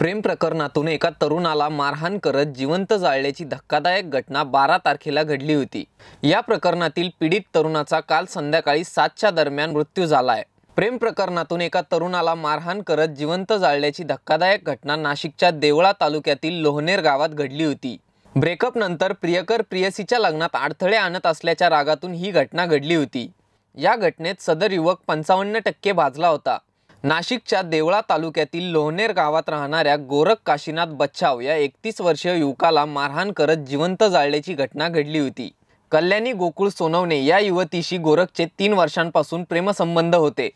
प्रेम प्रकरणातून एका तरुणाला मारहाण करत जिवंत जाळल्याची धक्कादायक घटना बारा तारखेला घडली होती या प्रकरणातील पीडित तरुणाचा काल संध्याकाळी सातच्या दरम्यान मृत्यू झाला आहे प्रेम प्रकरणातून एका तरुणाला मारहाण करत जिवंत जाळल्याची धक्कादायक घटना नाशिकच्या देवळा तालुक्यातील लोहनेर गावात घडली होती ब्रेकअप नंतर प्रियकर प्रियसीच्या लग्नात अडथळे आणत असल्याच्या रागातून ही घटना घडली होती या घटनेत सदर युवक पंचावन्न टक्के भाजला होता नाशिकच्या देवळा तालुक्यातील लोहनेर गावात राहणाऱ्या गोरख काशीनाथ बच्छाव या एकतीस वर्षीय युवकाला मारहाण करत जिवंत जाळल्याची घटना घडली होती कल्याणी गोकुळ सोनवणे या युवतीशी गोरखचे तीन वर्षांपासून प्रेमसंबंध होते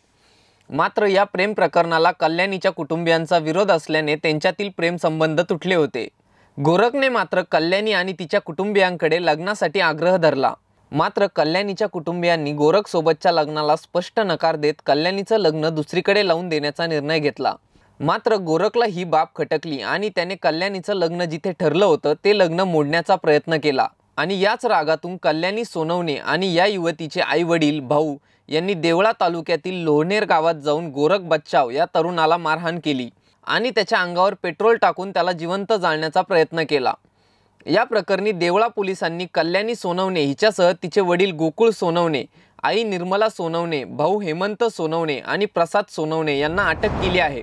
मात्र या प्रेम प्रकरणाला कल्याणीच्या कुटुंबियांचा विरोध असल्याने त्यांच्यातील प्रेमसंबंध तुटले होते गोरखने मात्र कल्याणी आणि तिच्या कुटुंबियांकडे लग्नासाठी आग्रह धरला मात्र कल्याणीच्या कुटुंबियांनी गोरखसोबतच्या लग्नाला स्पष्ट नकार देत कल्याणीचं लग्न दुसरीकडे लावून देण्याचा निर्णय घेतला मात्र गोरखला ही बाब खटकली आणि त्याने कल्याणीचं लग्न जिथे ठरलं होतं ते लग्न मोडण्याचा प्रयत्न केला आणि याच रागातून कल्याणी सोनवणे आणि या युवतीचे आई वडील भाऊ यांनी देवळा तालुक्यातील लोहनेर गावात जाऊन गोरख बच्चाव या तरुणाला मारहाण केली आणि त्याच्या अंगावर पेट्रोल टाकून त्याला जिवंत जाळण्याचा प्रयत्न केला या प्रकरणी देवळा पोलिसांनी कल्याणी सोनवणे हिच्यासह तिचे वडील गोकुळ सोनवणे आई निर्मला सोनवणे भाऊ हेमंत सोनवणे आणि प्रसाद सोनवणे यांना अटक केली आहे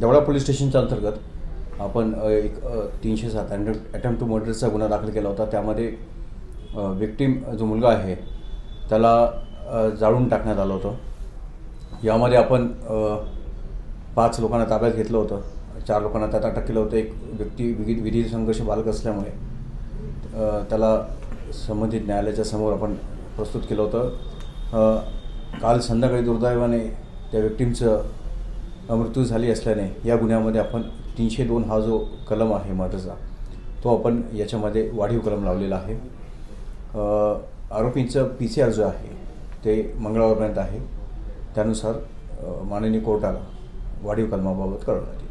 देवळा पोलीस स्टेशनच्या अंतर्गत आपण एक तीनशे सात अटेम्प्ट टू मर्डरचा गुन्हा दाखल केला होता त्यामध्ये विक्टीम जो मुलगा आहे त्याला जाळून टाकण्यात आलं होतं यामध्ये आपण पाच लोकांना ताब्यात घेतलं होतं चार लोकांना त्यात अटक केलं होतं एक व्यक्ती विविध विधी संघर्ष बालक असल्यामुळे त्याला संबंधित न्यायालयाच्या समोर आपण प्रस्तुत केलं होतं काल संध्याकाळी दुर्दैवाने त्या व्यक्तींचं मृत्यू झाली असल्याने या गुन्ह्यामध्ये आपण तीनशे दोन हा जो कलम आहे मर्डरचा तो आपण याच्यामध्ये वाढीव कलम लावलेला आहे आरोपींचं पी सी आर जो आहे ते मंगळवारपर्यंत आहे त्यानुसार माननीय कोर्टाला वाढीव कलमाबाबत कळवण्यात येईल